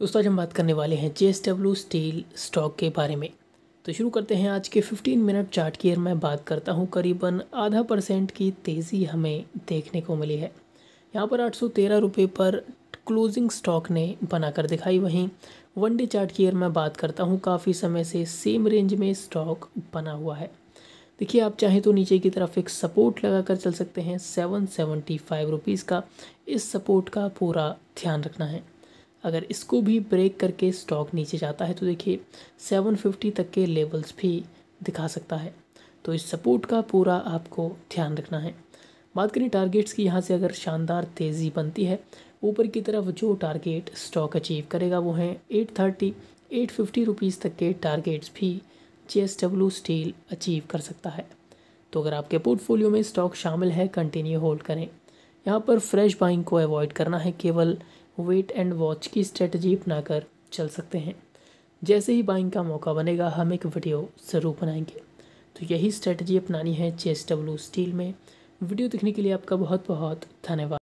दोस्तों आज हम बात करने वाले हैं जे स्टील स्टॉक के बारे में तो शुरू करते हैं आज के 15 मिनट चार्ट की अगर मैं बात करता हूं करीबन आधा परसेंट की तेज़ी हमें देखने को मिली है यहाँ पर आठ सौ पर क्लोजिंग स्टॉक ने बनाकर दिखाई वहीं वन डे चार्ट की अगर मैं बात करता हूँ काफ़ी समय से सेम रेंज में स्टॉक बना हुआ है देखिए आप चाहें तो नीचे की तरफ एक सपोर्ट लगा चल सकते हैं सेवन सेवेंटी फाइव रुपीज़ का इस सपोर्ट का पूरा ध्यान रखना है अगर इसको भी ब्रेक करके स्टॉक नीचे जाता है तो देखिए 750 तक के लेवल्स भी दिखा सकता है तो इस सपोर्ट का पूरा आपको ध्यान रखना है बात करें टारगेट्स की यहाँ से अगर शानदार तेज़ी बनती है ऊपर की तरफ जो टारगेट स्टॉक अचीव करेगा वो हैं eight thirty eight fifty rupees तक के टारगेट्स भी J S W steel achieve कर सकता है तो अगर आपके पोर्टफोलियो में स्टॉक शामिल है कंटिन्यू होल्ड करें यहाँ पर फ्रेश बाइंग को अवॉइड करना है केवल वेट एंड वॉच की स्ट्रेटजी अपनाकर चल सकते हैं जैसे ही बाइंग का मौका बनेगा हम एक वीडियो ज़रूर बनाएंगे तो यही स्ट्रेटजी अपनानी है चेस डब्लू स्टील में वीडियो देखने के लिए आपका बहुत बहुत धन्यवाद